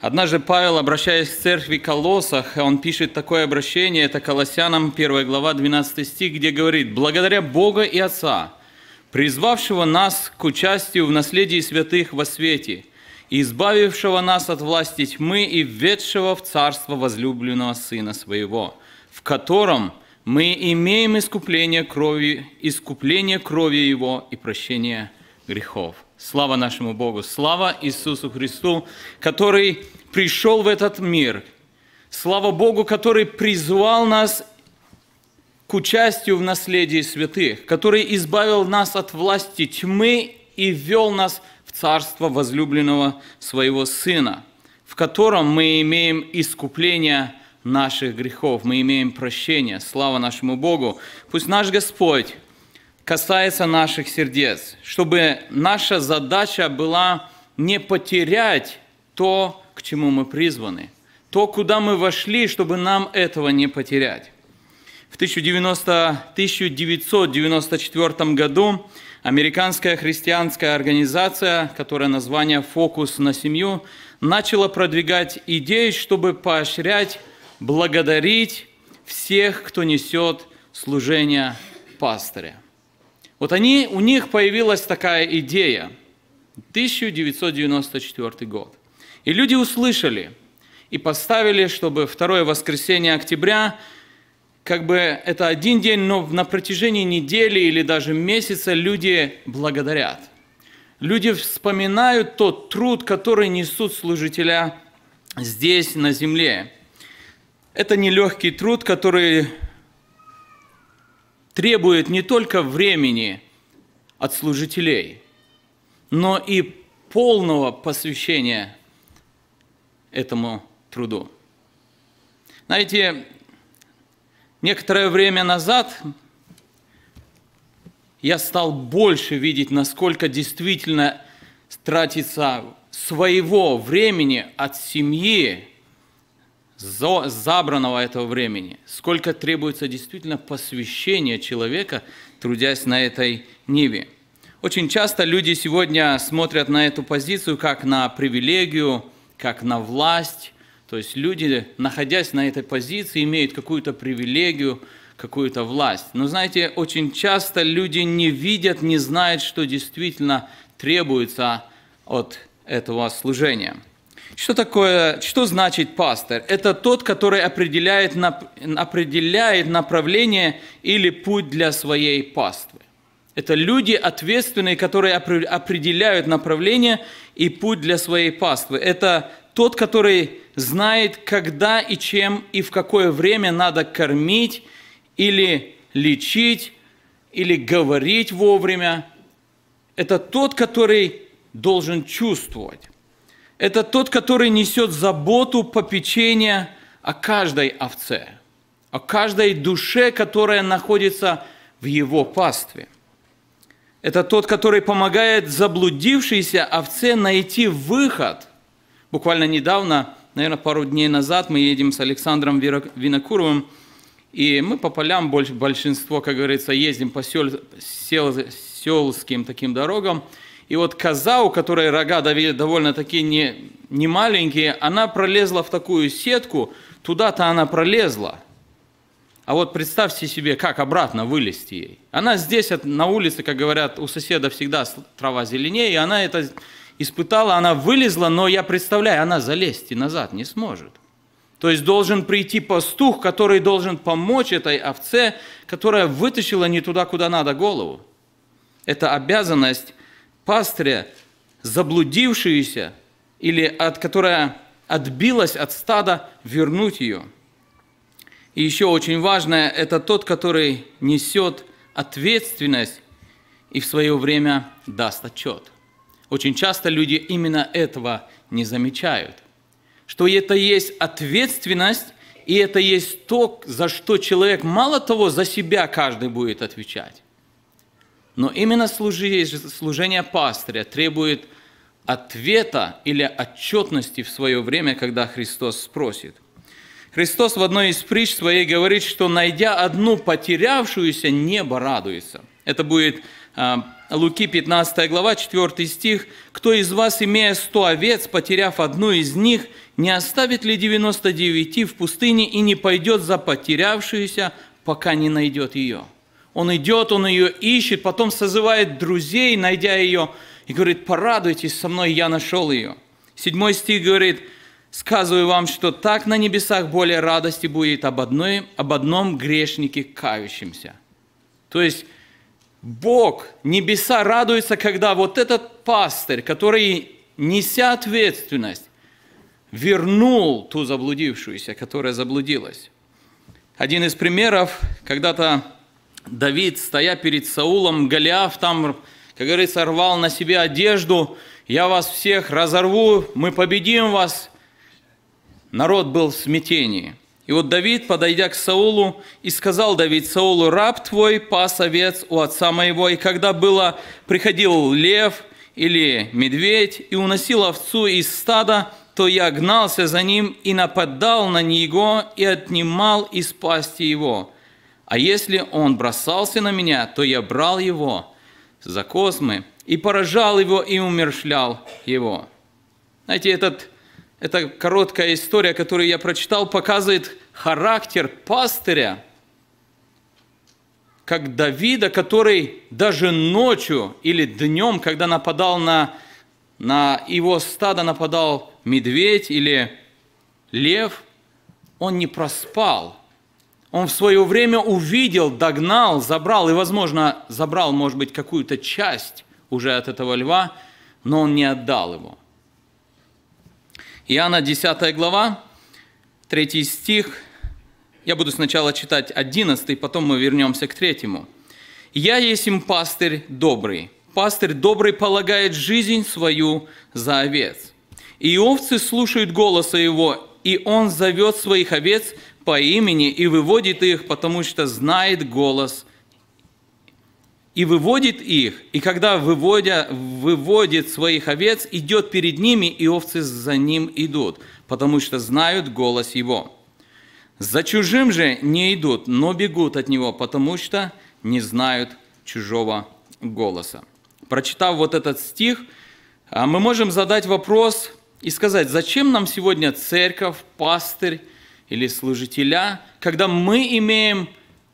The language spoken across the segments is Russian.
Однажды Павел, обращаясь к церкви Колоссах, он пишет такое обращение, это Колоссянам 1 глава 12 стих, где говорит «Благодаря Бога и Отца, призвавшего нас к участию в наследии святых во свете, и избавившего нас от власти тьмы и введшего в царство возлюбленного Сына Своего, в котором мы имеем искупление крови, искупление крови Его и прощение грехов». Слава нашему Богу! Слава Иисусу Христу, который пришел в этот мир. Слава Богу, который призвал нас к участию в наследии святых, который избавил нас от власти тьмы и ввел нас в царство возлюбленного своего Сына, в котором мы имеем искупление наших грехов, мы имеем прощение. Слава нашему Богу! Пусть наш Господь касается наших сердец, чтобы наша задача была не потерять то, к чему мы призваны, то, куда мы вошли, чтобы нам этого не потерять. В 1994 году американская христианская организация, которая название «Фокус на семью», начала продвигать идею, чтобы поощрять, благодарить всех, кто несет служение пастыря. Вот они, у них появилась такая идея, 1994 год. И люди услышали и поставили, чтобы второе воскресенье октября, как бы это один день, но на протяжении недели или даже месяца люди благодарят. Люди вспоминают тот труд, который несут служителя здесь, на земле. Это нелегкий труд, который требует не только времени от служителей, но и полного посвящения этому труду. Знаете, некоторое время назад я стал больше видеть, насколько действительно тратится своего времени от семьи забранного этого времени, сколько требуется действительно посвящения человека, трудясь на этой ниве. Очень часто люди сегодня смотрят на эту позицию как на привилегию, как на власть. То есть люди, находясь на этой позиции, имеют какую-то привилегию, какую-то власть. Но знаете, очень часто люди не видят, не знают, что действительно требуется от этого служения – что такое, что значит пастор? Это тот, который определяет, определяет направление или путь для своей паствы. Это люди ответственные, которые определяют направление и путь для своей паствы. Это тот, который знает, когда и чем и в какое время надо кормить или лечить, или говорить вовремя. Это тот, который должен чувствовать. Это тот, который несет заботу, попечение о каждой овце, о каждой душе, которая находится в его пастве. Это тот, который помогает заблудившейся овце найти выход. Буквально недавно, наверное, пару дней назад мы едем с Александром Винокуровым, и мы по полям большинство, как говорится, ездим по сел, сел, сельским таким дорогам – и вот коза, у которой рога довольно-таки не, не маленькие, она пролезла в такую сетку, туда-то она пролезла. А вот представьте себе, как обратно вылезти ей. Она здесь, на улице, как говорят, у соседа всегда трава зеленее, и она это испытала, она вылезла, но я представляю, она залезть и назад не сможет. То есть должен прийти пастух, который должен помочь этой овце, которая вытащила не туда, куда надо голову. Это обязанность пастыря, заблудившуюся или от которая отбилась от стада, вернуть ее. И еще очень важное – это тот, который несет ответственность и в свое время даст отчет. Очень часто люди именно этого не замечают, что это есть ответственность, и это есть то, за что человек мало того за себя каждый будет отвечать, но именно служение пастыря требует ответа или отчетности в свое время, когда Христос спросит. Христос в одной из притч своей говорит, что найдя одну потерявшуюся, небо радуется. Это будет а, Луки 15 глава, 4 стих. «Кто из вас, имея сто овец, потеряв одну из них, не оставит ли 99 в пустыне и не пойдет за потерявшуюся, пока не найдет ее?» Он идет, он ее ищет, потом созывает друзей, найдя ее, и говорит, порадуйтесь со мной, я нашел ее. Седьмой стих говорит, сказываю вам, что так на небесах более радости будет об, одной, об одном грешнике кающемся. То есть Бог, небеса радуются, когда вот этот пастырь, который, неся ответственность, вернул ту заблудившуюся, которая заблудилась. Один из примеров, когда-то Давид, стоя перед Саулом, Голиаф там, как говорится, рвал на себе одежду, я вас всех разорву, мы победим вас. Народ был в смятении. И вот Давид, подойдя к Саулу, и сказал Давид Саулу, «Раб твой пас овец у отца моего». И когда было, приходил лев или медведь и уносил овцу из стада, то я гнался за ним и нападал на него и отнимал из пасти его». А если он бросался на меня, то я брал его за космы и поражал его и умершлял его». Знаете, этот, эта короткая история, которую я прочитал, показывает характер пастыря, как Давида, который даже ночью или днем, когда нападал на, на его стадо, нападал медведь или лев, он не проспал – он в свое время увидел, догнал, забрал, и, возможно, забрал, может быть, какую-то часть уже от этого льва, но он не отдал его. Иоанна 10 глава, 3 стих. Я буду сначала читать 11, потом мы вернемся к третьему. «Я есть им пастырь добрый. Пастырь добрый полагает жизнь свою за овец. И овцы слушают голоса его, и он зовет своих овец – по имени и выводит их, потому что знает голос, и выводит их, и когда выводя, выводит своих овец, идет перед ними, и овцы за ним идут, потому что знают голос его. За чужим же не идут, но бегут от него, потому что не знают чужого голоса. Прочитав вот этот стих, а, мы можем задать вопрос и сказать, зачем нам сегодня церковь, пастырь, или служителя, когда мы имеем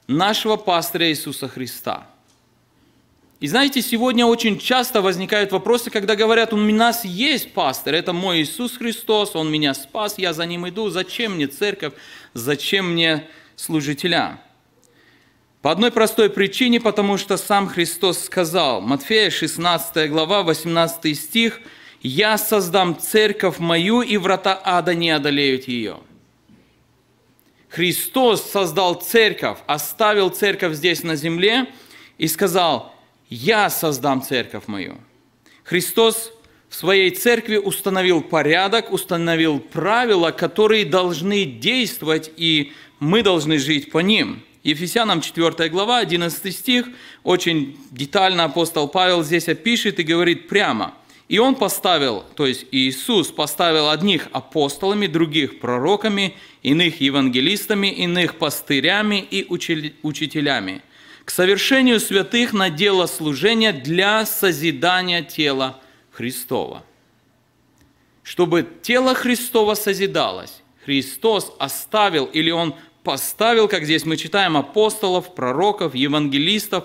нашего пастыря Иисуса Христа. И знаете, сегодня очень часто возникают вопросы, когда говорят, у нас есть пастор, это мой Иисус Христос, Он меня спас, я за Ним иду, зачем мне церковь, зачем мне служителя? По одной простой причине, потому что сам Христос сказал, Матфея 16 глава, 18 стих, «Я создам церковь мою, и врата ада не одолеют ее». Христос создал церковь, оставил церковь здесь на земле и сказал, я создам церковь мою. Христос в своей церкви установил порядок, установил правила, которые должны действовать, и мы должны жить по ним. Ефесянам 4 глава, 11 стих, очень детально апостол Павел здесь опишет и говорит прямо – и он поставил, то есть Иисус поставил одних апостолами, других пророками, иных евангелистами, иных пастырями и учителями к совершению святых на дело служения для созидания тела Христова. Чтобы тело Христова созидалось, Христос оставил или Он поставил, как здесь мы читаем, апостолов, пророков, евангелистов,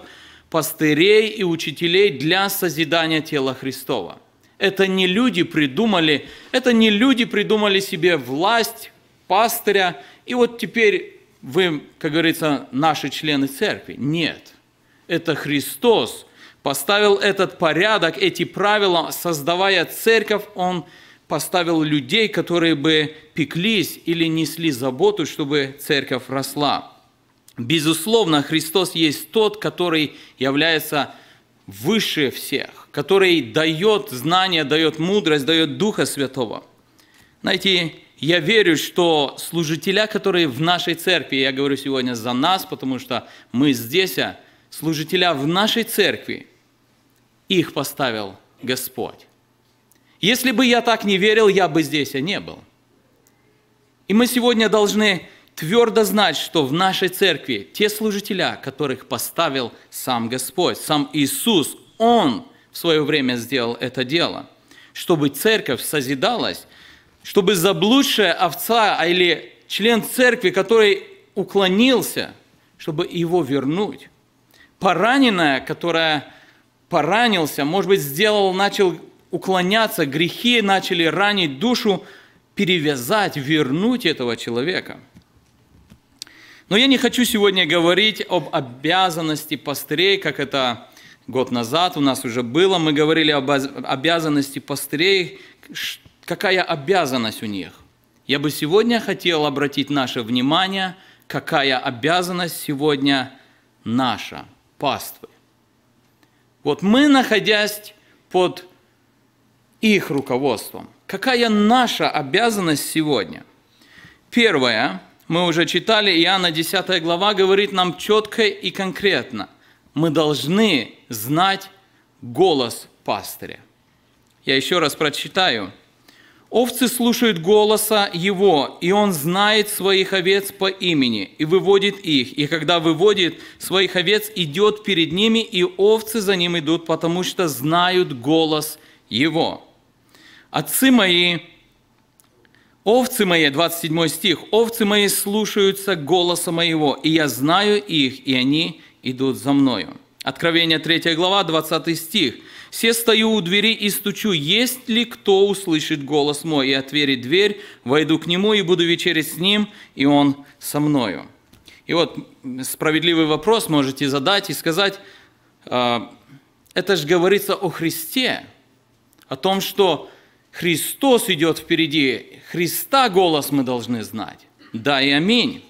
пастырей и учителей для созидания тела Христова – это не люди придумали, это не люди придумали себе власть, пастыря, и вот теперь вы, как говорится, наши члены церкви. Нет, это Христос поставил этот порядок, эти правила, создавая церковь, Он поставил людей, которые бы пеклись или несли заботу, чтобы церковь росла. Безусловно, Христос есть тот, который является выше всех который дает знания, дает мудрость, дает Духа Святого. Знаете, я верю, что служителя, которые в нашей церкви, я говорю сегодня за нас, потому что мы здесь, а, служителя в нашей церкви, их поставил Господь. Если бы я так не верил, я бы здесь не был. И мы сегодня должны твердо знать, что в нашей церкви те служителя, которых поставил сам Господь, сам Иисус, Он в свое время сделал это дело, чтобы церковь созидалась, чтобы заблудшая овца а или член церкви, который уклонился, чтобы его вернуть. Пораненная, которая поранился, может быть, сделал, начал уклоняться, грехи начали ранить душу, перевязать, вернуть этого человека. Но я не хочу сегодня говорить об обязанности пастырей, как это год назад у нас уже было, мы говорили об обязанности пастырей, какая обязанность у них. Я бы сегодня хотел обратить наше внимание, какая обязанность сегодня наша, паствы. Вот мы, находясь под их руководством, какая наша обязанность сегодня? Первое, мы уже читали, Иоанна 10 глава говорит нам четко и конкретно – мы должны знать голос пастыря. Я еще раз прочитаю. «Овцы слушают голоса его, и он знает своих овец по имени и выводит их. И когда выводит своих овец, идет перед ними, и овцы за ним идут, потому что знают голос его». Отцы мои, овцы мои, 27 стих, овцы мои слушаются голоса моего, и я знаю их, и они идут за мною». Откровение 3 глава, 20 стих. «Все стою у двери и стучу, есть ли кто услышит голос мой и отверит дверь, войду к нему и буду вечерить с ним, и он со мною». И вот справедливый вопрос можете задать и сказать, «А, это же говорится о Христе, о том, что Христос идет впереди, Христа голос мы должны знать. Да и аминь.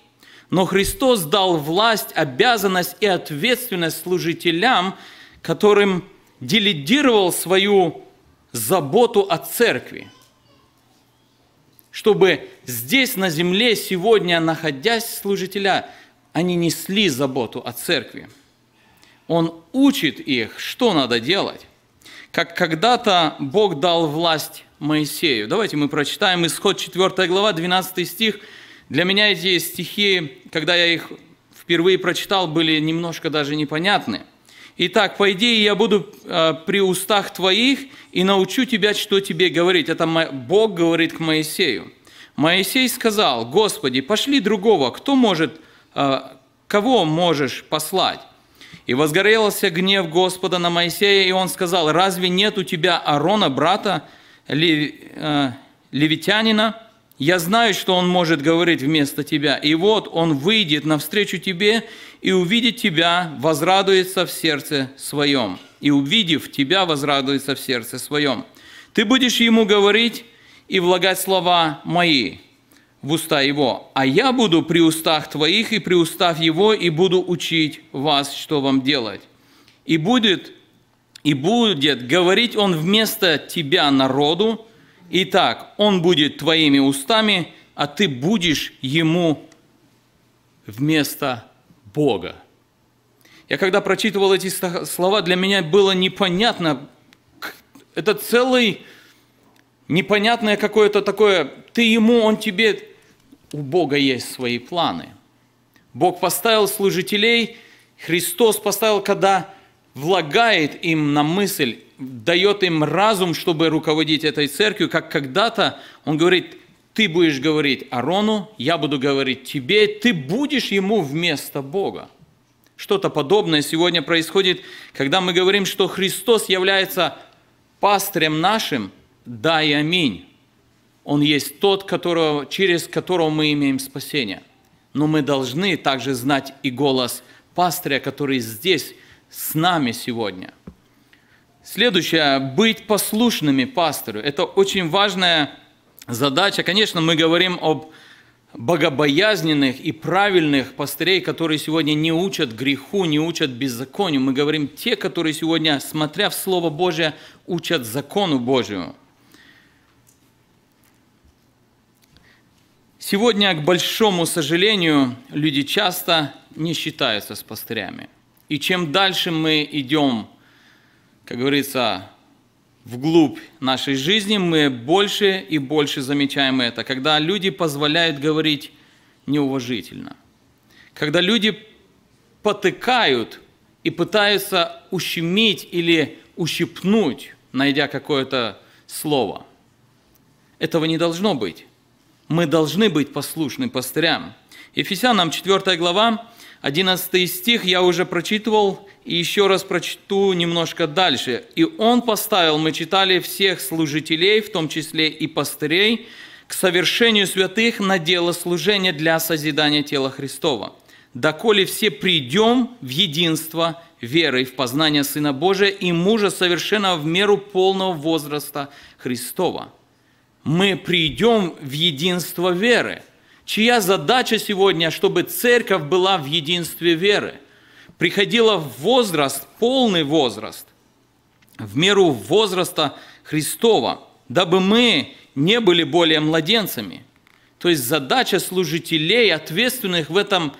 Но Христос дал власть, обязанность и ответственность служителям, которым делегировал свою заботу о церкви, чтобы здесь, на земле, сегодня, находясь служителя, они несли заботу о церкви. Он учит их, что надо делать. Как когда-то Бог дал власть Моисею. Давайте мы прочитаем исход 4 глава, 12 стих – для меня эти стихи, когда я их впервые прочитал, были немножко даже непонятны. Итак, по идее, я буду э, при устах твоих и научу тебя, что тебе говорить. Это Бог говорит к Моисею. Моисей сказал, Господи, пошли другого, кто может, э, кого можешь послать? И возгорелся гнев Господа на Моисея, и он сказал, разве нет у тебя Арона, брата лев... Э, левитянина? Я знаю, что он может говорить вместо тебя. И вот он выйдет навстречу тебе и увидит тебя, возрадуется в сердце своем. И увидев тебя, возрадуется в сердце своем. Ты будешь ему говорить и влагать слова мои в уста его, а я буду при устах твоих и при устах его, и буду учить вас, что вам делать. И будет, и будет говорить он вместо тебя народу, Итак, он будет твоими устами, а ты будешь ему вместо Бога. Я когда прочитывал эти слова, для меня было непонятно. Это целый непонятное какое-то такое, ты ему, он тебе, у Бога есть свои планы. Бог поставил служителей, Христос поставил, когда влагает им на мысль дает им разум, чтобы руководить этой церковью, как когда-то он говорит, ты будешь говорить Арону, я буду говорить тебе, ты будешь ему вместо Бога. Что-то подобное сегодня происходит, когда мы говорим, что Христос является пастырем нашим, да и аминь. Он есть тот, которого, через которого мы имеем спасение. Но мы должны также знать и голос пастыря, который здесь с нами сегодня. Следующее, быть послушными пастору. Это очень важная задача. Конечно, мы говорим об богобоязненных и правильных пастырей, которые сегодня не учат греху, не учат беззаконию. Мы говорим те, которые сегодня, смотря в Слово Божие, учат закону Божию. Сегодня, к большому сожалению, люди часто не считаются с пастырями. И чем дальше мы идем – как говорится, вглубь нашей жизни, мы больше и больше замечаем это, когда люди позволяют говорить неуважительно, когда люди потыкают и пытаются ущемить или ущипнуть, найдя какое-то слово. Этого не должно быть. Мы должны быть послушны пастырям. Ефесянам 4 глава 11 стих я уже прочитывал, и еще раз прочту немножко дальше. «И он поставил, мы читали, всех служителей, в том числе и пастырей, к совершению святых на дело служения для созидания тела Христова, доколе все придем в единство верой в познание Сына Божия и мужа совершенно в меру полного возраста Христова». Мы придем в единство веры – чья задача сегодня, чтобы церковь была в единстве веры, приходила в возраст, полный возраст, в меру возраста Христова, дабы мы не были более младенцами. То есть задача служителей, ответственных в этом,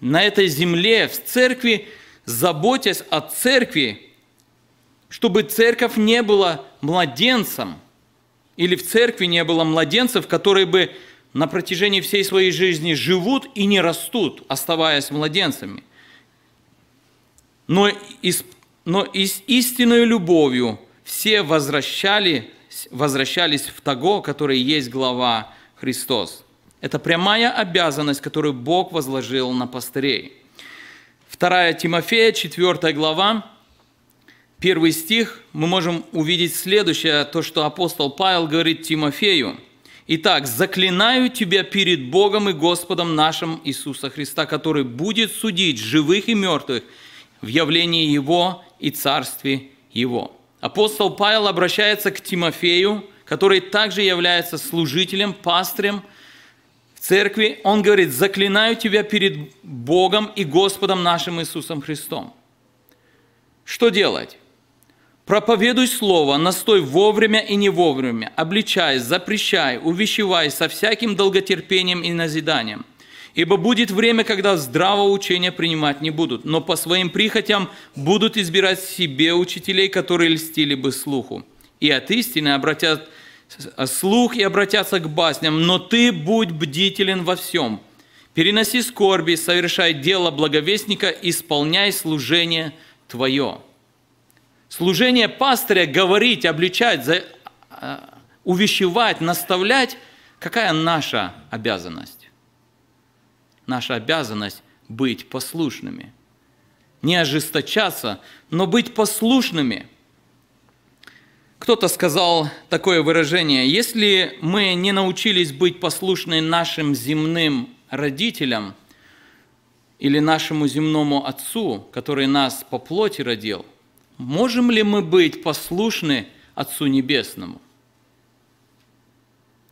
на этой земле, в церкви, заботясь о церкви, чтобы церковь не была младенцем, или в церкви не было младенцев, которые бы на протяжении всей своей жизни живут и не растут, оставаясь младенцами, но, из, но и с истинной любовью все возвращали, возвращались в того, который есть глава Христос. Это прямая обязанность, которую Бог возложил на пастырей. 2 Тимофея, 4 глава, первый стих, мы можем увидеть следующее, то, что апостол Павел говорит Тимофею – Итак, заклинаю тебя перед Богом и Господом нашим Иисуса Христа, который будет судить живых и мертвых в явлении Его и Царстве Его. Апостол Павел обращается к Тимофею, который также является служителем, пастырем в церкви. Он говорит, заклинаю тебя перед Богом и Господом нашим Иисусом Христом. Что делать? Проповедуй слово, настой вовремя и не вовремя, обличай, запрещай, увещевай со всяким долготерпением и назиданием. Ибо будет время, когда здраво учения принимать не будут, но по своим прихотям будут избирать себе учителей, которые льстили бы слуху. И от истины обратят слух и обратятся к басням, но ты будь бдителен во всем. Переноси скорби, совершай дело благовестника, исполняй служение твое». Служение пастыря – говорить, обличать, за, а, увещевать, наставлять. Какая наша обязанность? Наша обязанность – быть послушными. Не ожесточаться, но быть послушными. Кто-то сказал такое выражение, если мы не научились быть послушны нашим земным родителям или нашему земному отцу, который нас по плоти родил – Можем ли мы быть послушны Отцу Небесному?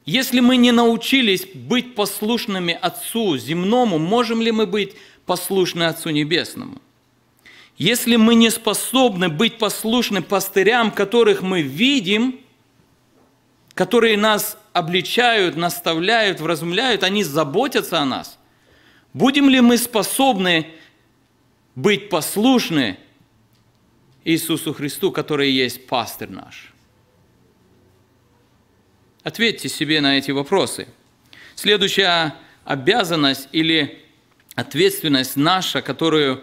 Если мы не научились быть послушными Отцу земному, можем ли мы быть послушны Отцу Небесному? Если мы не способны быть послушны пастырям, которых мы видим, которые нас обличают, наставляют, вразумляют, они заботятся о нас, будем ли мы способны быть послушны Иисусу Христу, который есть пастырь наш? Ответьте себе на эти вопросы. Следующая обязанность или ответственность наша, которую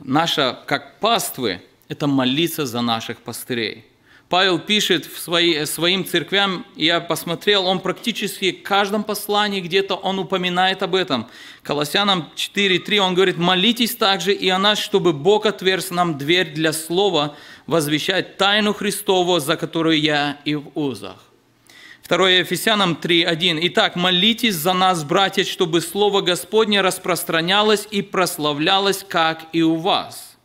наша как паствы, это молиться за наших пастырей – Павел пишет в свои, своим церквям, я посмотрел, он практически в каждом послании где-то он упоминает об этом. Колоссянам 4.3 он говорит, молитесь также и о нас, чтобы Бог отверз нам дверь для слова, возвещать тайну Христову, за которую я и в узах. 2 Ефесянам 3.1. Итак, молитесь за нас, братья, чтобы Слово Господне распространялось и прославлялось, как и у вас.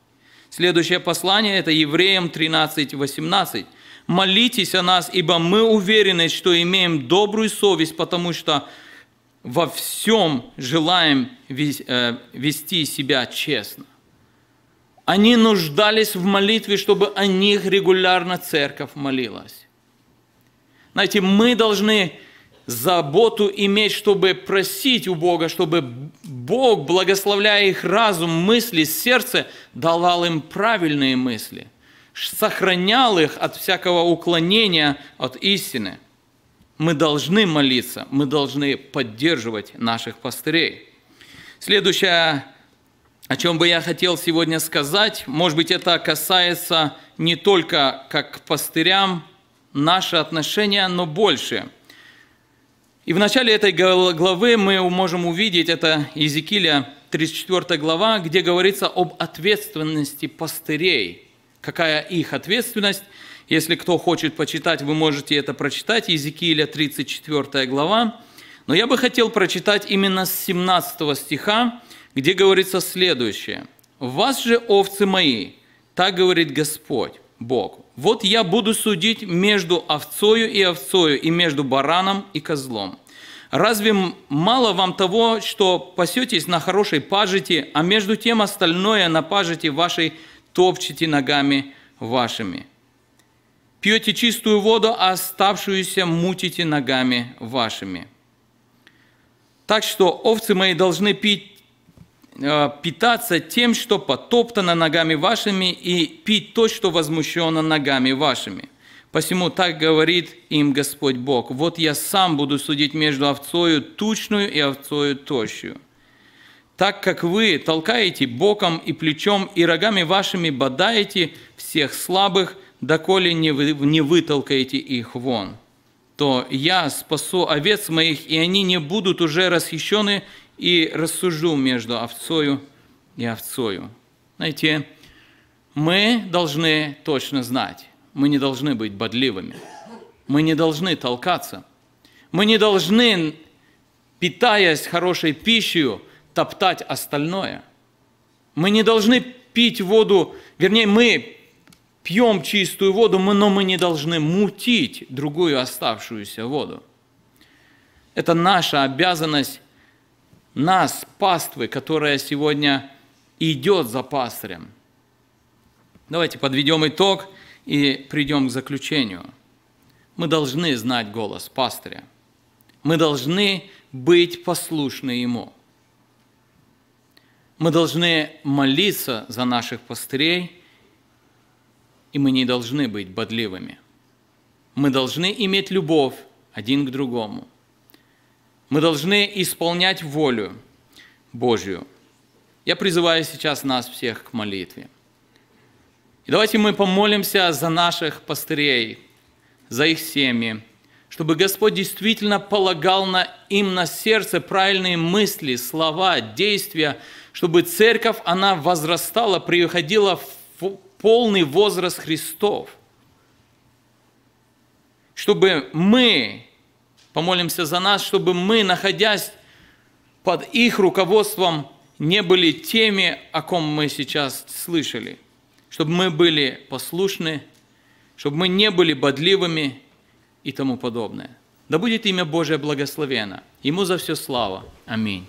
Следующее послание – это Евреям 13.18 молитесь о нас, ибо мы уверены, что имеем добрую совесть, потому что во всем желаем э, вести себя честно. Они нуждались в молитве, чтобы о них регулярно церковь молилась. Знаете, мы должны заботу иметь, чтобы просить у Бога, чтобы Бог, благословляя их разум, мысли, сердце, давал им правильные мысли – сохранял их от всякого уклонения от истины. Мы должны молиться, мы должны поддерживать наших пастырей. Следующее, о чем бы я хотел сегодня сказать, может быть, это касается не только как к пастырям наши отношения, но больше. И в начале этой главы мы можем увидеть, это Езекииля 34 глава, где говорится об ответственности пастырей – какая их ответственность. Если кто хочет почитать, вы можете это прочитать, Езекииля 34 глава. Но я бы хотел прочитать именно с 17 стиха, где говорится следующее. «Вас же, овцы мои, так говорит Господь, Бог, вот я буду судить между овцою и овцою, и между бараном и козлом. Разве мало вам того, что пасетесь на хорошей пажите, а между тем остальное на пажите вашей – топчете ногами вашими. Пьете чистую воду, а оставшуюся мутите ногами вашими. Так что овцы мои должны пить, э, питаться тем, что потоптано ногами вашими, и пить то, что возмущено ногами вашими. Посему так говорит им Господь Бог, вот я сам буду судить между овцою тучную и овцою тощую так как вы толкаете боком и плечом, и рогами вашими бодаете всех слабых, доколе не, вы, не вытолкаете их вон. То я спасу овец моих, и они не будут уже расхищены, и рассужу между овцою и овцою. Знаете, мы должны точно знать, мы не должны быть бодливыми, мы не должны толкаться, мы не должны, питаясь хорошей пищей, топтать остальное. Мы не должны пить воду, вернее, мы пьем чистую воду, но мы не должны мутить другую оставшуюся воду. Это наша обязанность, нас, паствы, которая сегодня идет за пастырем. Давайте подведем итог и придем к заключению. Мы должны знать голос пастыря. Мы должны быть послушны ему – мы должны молиться за наших пастырей, и мы не должны быть бодливыми. Мы должны иметь любовь один к другому. Мы должны исполнять волю Божью. Я призываю сейчас нас всех к молитве. И давайте мы помолимся за наших пастырей, за их семьи, чтобы Господь действительно полагал на им на сердце правильные мысли, слова, действия, чтобы церковь, она возрастала, приходила в полный возраст Христов. Чтобы мы, помолимся за нас, чтобы мы, находясь под их руководством, не были теми, о ком мы сейчас слышали. Чтобы мы были послушны, чтобы мы не были бодливыми, и тому подобное. Да будет имя Божие благословено. Ему за все слава. Аминь.